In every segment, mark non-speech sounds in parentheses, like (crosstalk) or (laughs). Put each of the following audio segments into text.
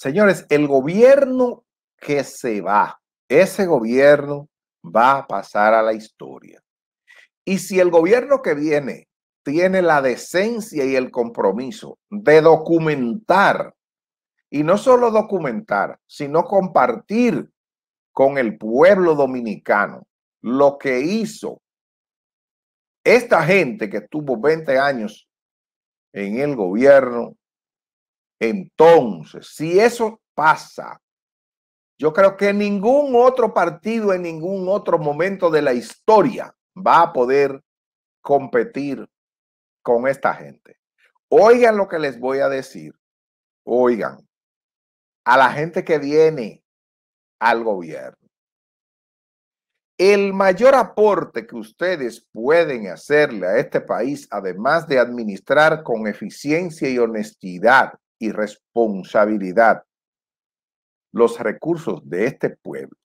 Señores, el gobierno que se va, ese gobierno va a pasar a la historia. Y si el gobierno que viene tiene la decencia y el compromiso de documentar, y no solo documentar, sino compartir con el pueblo dominicano lo que hizo esta gente que estuvo 20 años en el gobierno entonces, si eso pasa, yo creo que ningún otro partido en ningún otro momento de la historia va a poder competir con esta gente. Oigan lo que les voy a decir. Oigan, a la gente que viene al gobierno. El mayor aporte que ustedes pueden hacerle a este país, además de administrar con eficiencia y honestidad y responsabilidad los recursos de este pueblo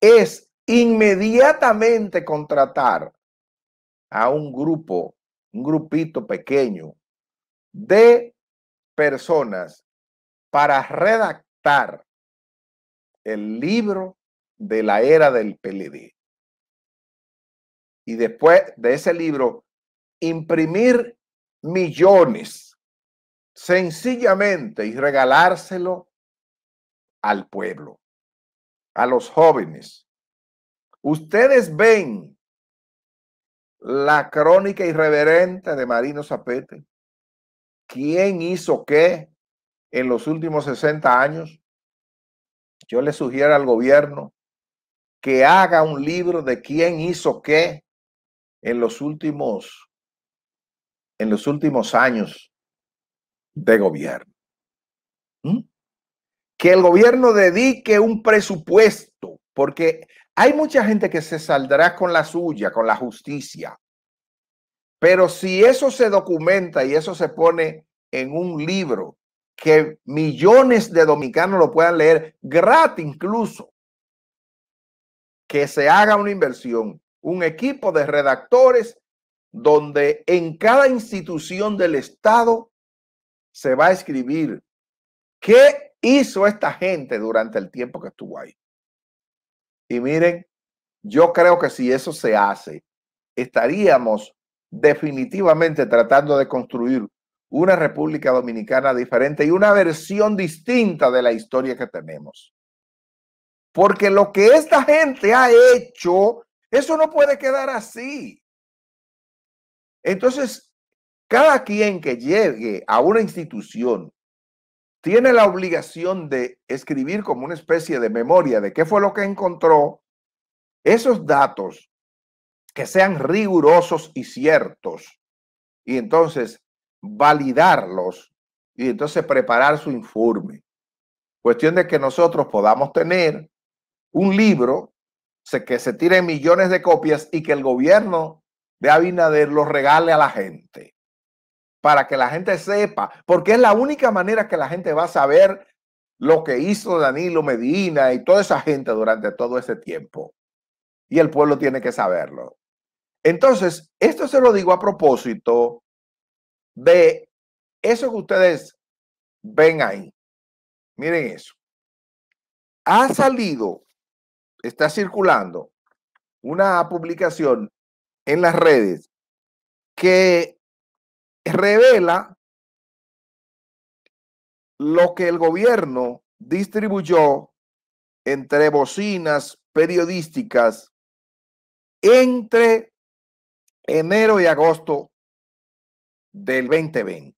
es inmediatamente contratar a un grupo, un grupito pequeño de personas para redactar el libro de la era del PLD. Y después de ese libro, imprimir millones sencillamente y regalárselo al pueblo, a los jóvenes. Ustedes ven la crónica irreverente de Marino Zapete. ¿Quién hizo qué en los últimos 60 años? Yo le sugiero al gobierno que haga un libro de quién hizo qué en los últimos en los últimos años de gobierno. ¿Mm? Que el gobierno dedique un presupuesto, porque hay mucha gente que se saldrá con la suya, con la justicia. Pero si eso se documenta y eso se pone en un libro que millones de dominicanos lo puedan leer gratis incluso, que se haga una inversión, un equipo de redactores donde en cada institución del Estado se va a escribir qué hizo esta gente durante el tiempo que estuvo ahí. Y miren, yo creo que si eso se hace, estaríamos definitivamente tratando de construir una República Dominicana diferente y una versión distinta de la historia que tenemos. Porque lo que esta gente ha hecho, eso no puede quedar así. Entonces, cada quien que llegue a una institución tiene la obligación de escribir como una especie de memoria de qué fue lo que encontró, esos datos que sean rigurosos y ciertos, y entonces validarlos y entonces preparar su informe. Cuestión de que nosotros podamos tener un libro que se tire millones de copias y que el gobierno de Abinader lo regale a la gente para que la gente sepa, porque es la única manera que la gente va a saber lo que hizo Danilo Medina y toda esa gente durante todo ese tiempo. Y el pueblo tiene que saberlo. Entonces, esto se lo digo a propósito de eso que ustedes ven ahí. Miren eso. Ha salido, está circulando una publicación en las redes que revela lo que el gobierno distribuyó entre bocinas periodísticas entre enero y agosto del 2020.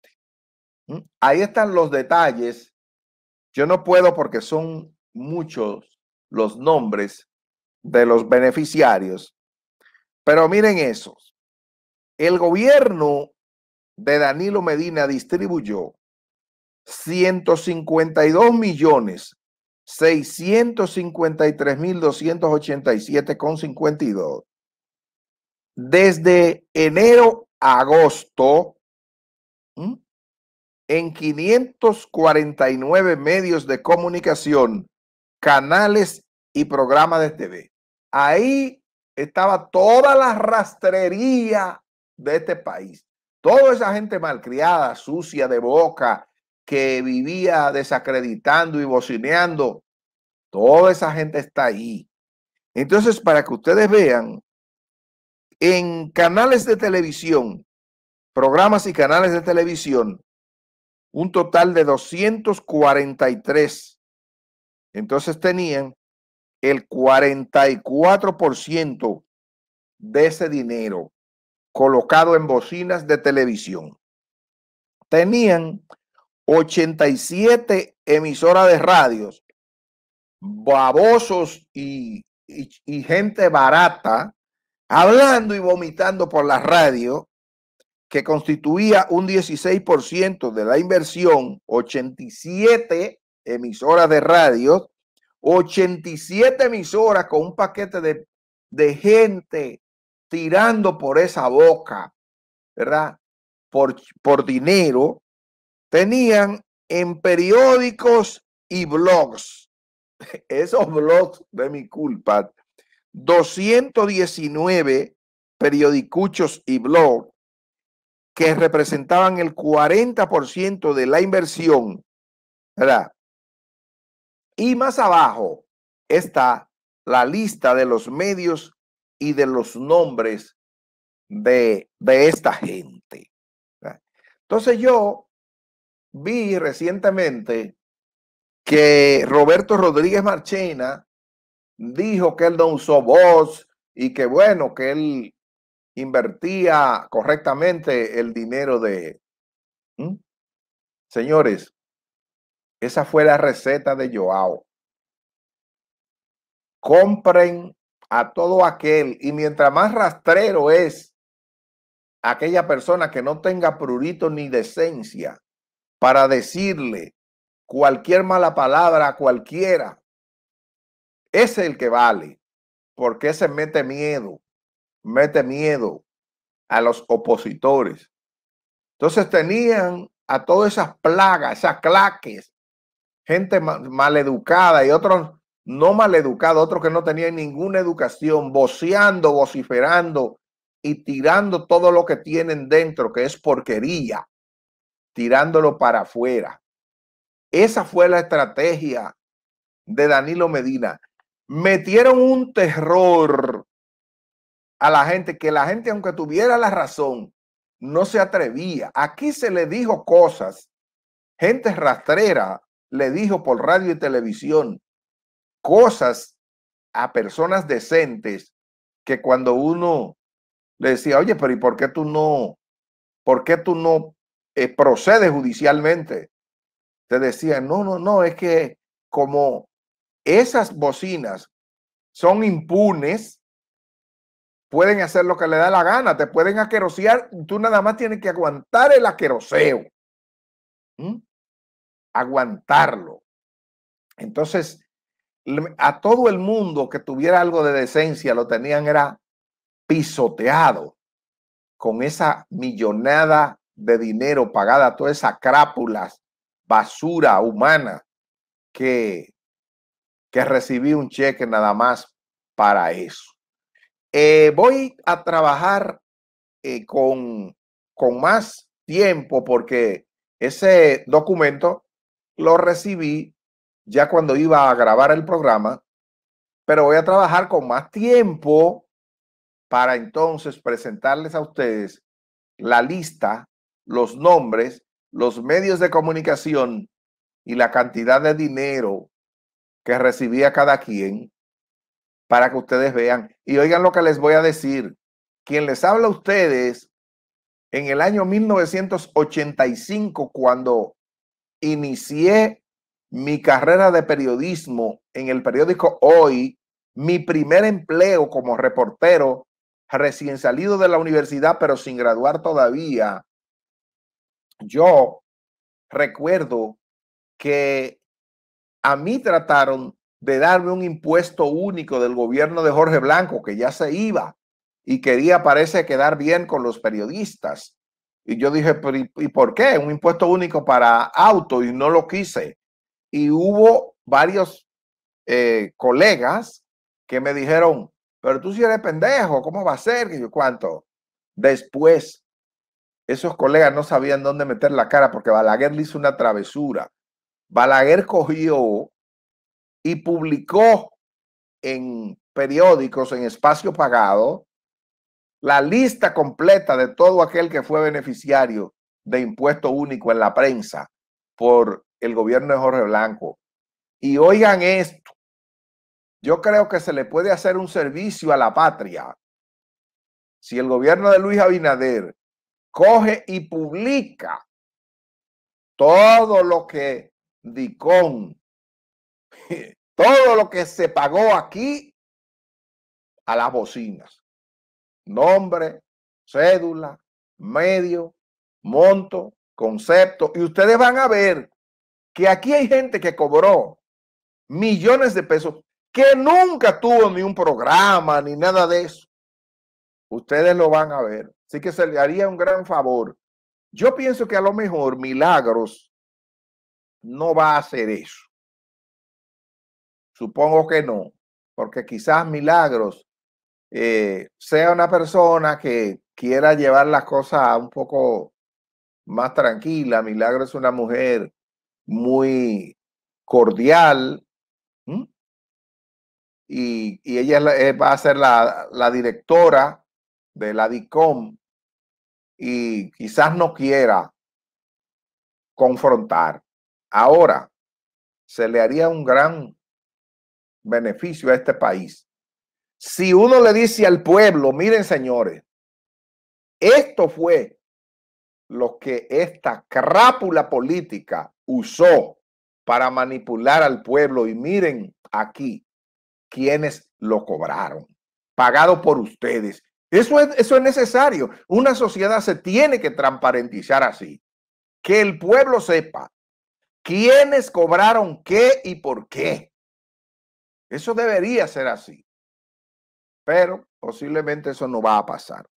¿Mm? Ahí están los detalles. Yo no puedo porque son muchos los nombres de los beneficiarios. Pero miren esos. El gobierno de Danilo Medina distribuyó 152 millones 653 mil 287 con 52 desde enero a agosto en 549 medios de comunicación, canales y programas de TV. Ahí estaba toda la rastrería de este país. Toda esa gente malcriada, sucia de boca, que vivía desacreditando y bocineando, toda esa gente está ahí. Entonces, para que ustedes vean, en canales de televisión, programas y canales de televisión, un total de 243. Entonces tenían el 44% de ese dinero colocado en bocinas de televisión. Tenían 87 emisoras de radios, babosos y, gente barata, hablando y vomitando por la radio, que constituía un 16% de la inversión, 87 emisoras de radios, 87 emisoras con un paquete de, de gente tirando por esa boca, ¿verdad? Por, por dinero, tenían en periódicos y blogs, (laughs) esos blogs de mi culpa, 219 periodicuchos y blogs que representaban el 40% de la inversión, ¿verdad? Y más abajo está la lista de los medios y de los nombres de, esta gente. Entonces yo vi recientemente que Roberto Rodríguez Marchena dijo que él no usó voz y que bueno, que él invertía correctamente el dinero de... Señores, esa fue la receta de Joao. Compren a todo aquel, y mientras más rastrero es aquella persona que no tenga prurito ni decencia para decirle cualquier mala palabra a cualquiera, ese es el que vale, porque se mete miedo, mete miedo a los opositores. Entonces tenían a todas esas plagas, esas claques, gente maleducada y otros no maleducado, otro que no tenía ninguna educación, voceando, vociferando y tirando todo lo que tienen dentro, que es porquería, tirándolo para afuera. Esa fue la estrategia de Danilo Medina. Metieron un terror a la gente, que la gente, aunque tuviera la razón, no se atrevía. Aquí se le dijo cosas. Gente rastrera le dijo por radio y televisión cosas a personas decentes que cuando uno le decía, oye, pero ¿y por qué tú no, por qué tú no eh, procedes judicialmente? Te decían, no, no, no, es que como esas bocinas son impunes, pueden hacer lo que le da la gana, te pueden aquerosear, tú nada más tienes que aguantar el aqueroseo. Aguantarlo. Entonces, a todo el mundo que tuviera algo de decencia lo tenían era pisoteado con esa millonada de dinero pagada, todas esa crápulas, basura humana que, que recibí un cheque nada más para eso. Eh, voy a trabajar eh, con, con más tiempo porque ese documento lo recibí ya cuando iba a grabar el programa, pero voy a trabajar con más tiempo para entonces presentarles a ustedes la lista, los nombres, los medios de comunicación y la cantidad de dinero que recibía cada quien para que ustedes vean. Y oigan lo que les voy a decir. Quien les habla a ustedes en el año 1985, cuando inicié mi carrera de periodismo en el periódico Hoy, mi primer empleo como reportero, recién salido de la universidad, pero sin graduar todavía. Yo recuerdo que a mí trataron de darme un impuesto único del gobierno de Jorge Blanco, que ya se iba y quería, parece, quedar bien con los periodistas. Y yo dije, ¿y por qué? Un impuesto único para auto y no lo quise y hubo varios eh, colegas que me dijeron, pero tú si eres pendejo, ¿cómo va a ser? Y yo, ¿cuánto? Después, esos colegas no sabían dónde meter la cara porque Balaguer le hizo una travesura. Balaguer cogió y publicó en periódicos, en espacio pagado, la lista completa de todo aquel que fue beneficiario de impuesto único en la prensa por el gobierno de Jorge Blanco. Y oigan esto, yo creo que se le puede hacer un servicio a la patria si el gobierno de Luis Abinader coge y publica todo lo que Dicón, (laughs) todo lo que se pagó aquí a las bocinas. Nombre, cédula, medio, monto, concepto. Y ustedes van a ver que aquí hay gente que cobró millones de pesos que nunca tuvo ni un programa ni nada de eso. Ustedes lo van a ver. Así que se le haría un gran favor. Yo pienso que a lo mejor Milagros no va a hacer eso. Supongo que no, porque quizás Milagros eh, sea una persona que quiera llevar las cosas un poco más tranquila. Milagros es una mujer muy cordial. Y, ella eh, va a ser la, la, directora de la DICOM y quizás no quiera confrontar. Ahora, se le haría un gran beneficio a este país. Si uno le dice al pueblo, miren señores, esto fue lo que esta crápula política usó para manipular al pueblo. Y miren aquí quienes lo cobraron, pagado por ustedes. Eso es, eso es necesario. Una sociedad se tiene que transparentizar así. Que el pueblo sepa quiénes cobraron qué y por qué. Eso debería ser así. Pero posiblemente eso no va a pasar.